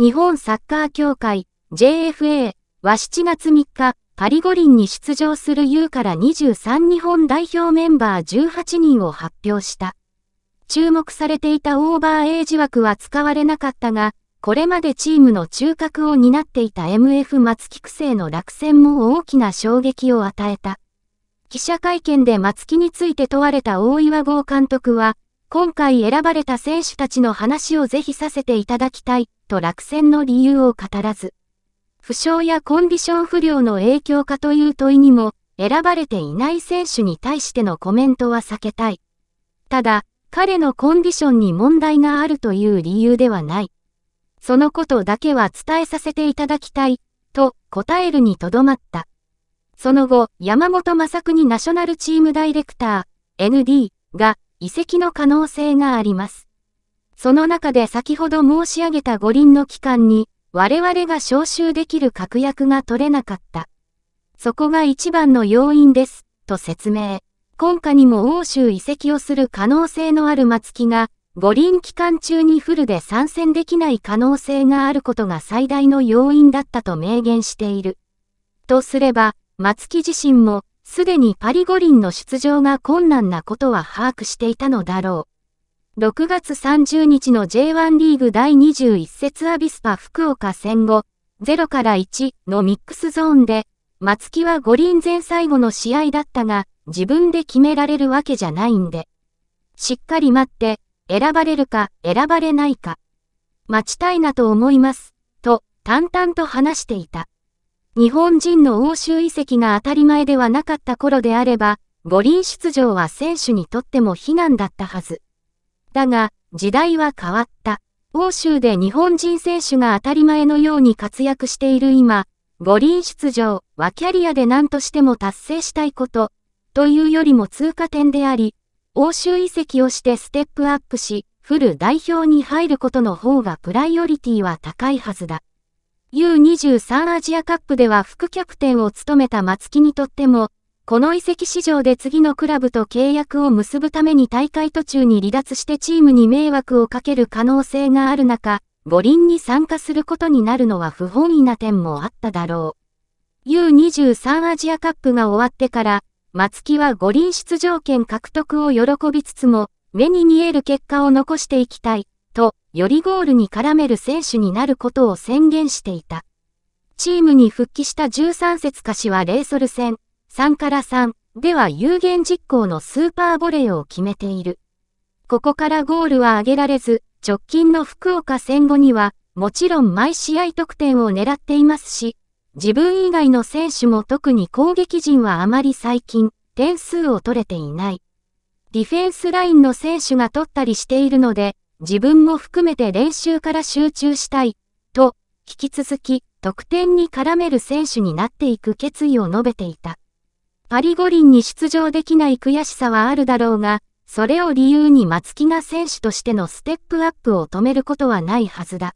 日本サッカー協会 JFA は7月3日、パリ五輪に出場する U から23日本代表メンバー18人を発表した。注目されていたオーバーエイジ枠は使われなかったが、これまでチームの中核を担っていた MF 松木育成の落選も大きな衝撃を与えた。記者会見で松木について問われた大岩剛監督は、今回選ばれた選手たちの話をぜひさせていただきたい、と落選の理由を語らず、負傷やコンディション不良の影響かという問いにも、選ばれていない選手に対してのコメントは避けたい。ただ、彼のコンディションに問題があるという理由ではない。そのことだけは伝えさせていただきたい、と答えるにとどまった。その後、山本正国ナショナルチームダイレクター、ND が、遺跡の可能性があります。その中で先ほど申し上げた五輪の期間に、我々が招集できる確約が取れなかった。そこが一番の要因です、と説明。今夏にも欧州移籍をする可能性のある松木が、五輪期間中にフルで参戦できない可能性があることが最大の要因だったと明言している。とすれば、松木自身も、すでにパリ五輪の出場が困難なことは把握していたのだろう。6月30日の J1 リーグ第21節アビスパ福岡戦後、0から1のミックスゾーンで、松木は五輪前最後の試合だったが、自分で決められるわけじゃないんで。しっかり待って、選ばれるか、選ばれないか。待ちたいなと思います、と、淡々と話していた。日本人の欧州移籍が当たり前ではなかった頃であれば、五輪出場は選手にとっても非難だったはず。だが、時代は変わった。欧州で日本人選手が当たり前のように活躍している今、五輪出場はキャリアで何としても達成したいこと、というよりも通過点であり、欧州移籍をしてステップアップし、フル代表に入ることの方がプライオリティは高いはずだ。U23 アジアカップでは副キャプテンを務めた松木にとっても、この移籍市場で次のクラブと契約を結ぶために大会途中に離脱してチームに迷惑をかける可能性がある中、五輪に参加することになるのは不本意な点もあっただろう。U23 アジアカップが終わってから、松木は五輪出場権獲得を喜びつつも、目に見える結果を残していきたい。と、よりゴールに絡める選手になることを宣言していた。チームに復帰した13節歌詞はレイソル戦、3から3では有限実行のスーパーボレーを決めている。ここからゴールは挙げられず、直近の福岡戦後には、もちろん毎試合得点を狙っていますし、自分以外の選手も特に攻撃陣はあまり最近、点数を取れていない。ディフェンスラインの選手が取ったりしているので、自分も含めて練習から集中したい、と、引き続き、得点に絡める選手になっていく決意を述べていた。パリ五輪に出場できない悔しさはあるだろうが、それを理由に松木が選手としてのステップアップを止めることはないはずだ。